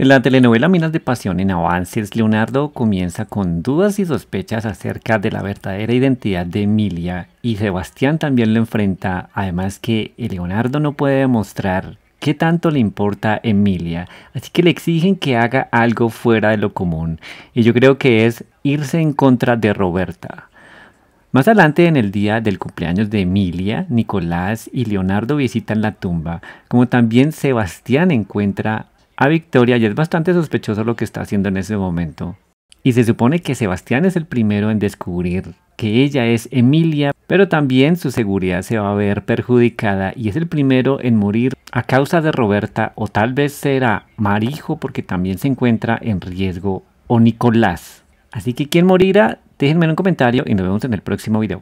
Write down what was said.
En La telenovela Minas de Pasión en Avances, Leonardo comienza con dudas y sospechas acerca de la verdadera identidad de Emilia y Sebastián también lo enfrenta, además que Leonardo no puede demostrar qué tanto le importa a Emilia, así que le exigen que haga algo fuera de lo común y yo creo que es irse en contra de Roberta. Más adelante en el día del cumpleaños de Emilia, Nicolás y Leonardo visitan la tumba, como también Sebastián encuentra a Victoria y es bastante sospechoso lo que está haciendo en ese momento. Y se supone que Sebastián es el primero en descubrir que ella es Emilia, pero también su seguridad se va a ver perjudicada y es el primero en morir a causa de Roberta o tal vez será Marijo porque también se encuentra en riesgo o Nicolás. Así que quién morirá, déjenme en un comentario y nos vemos en el próximo video.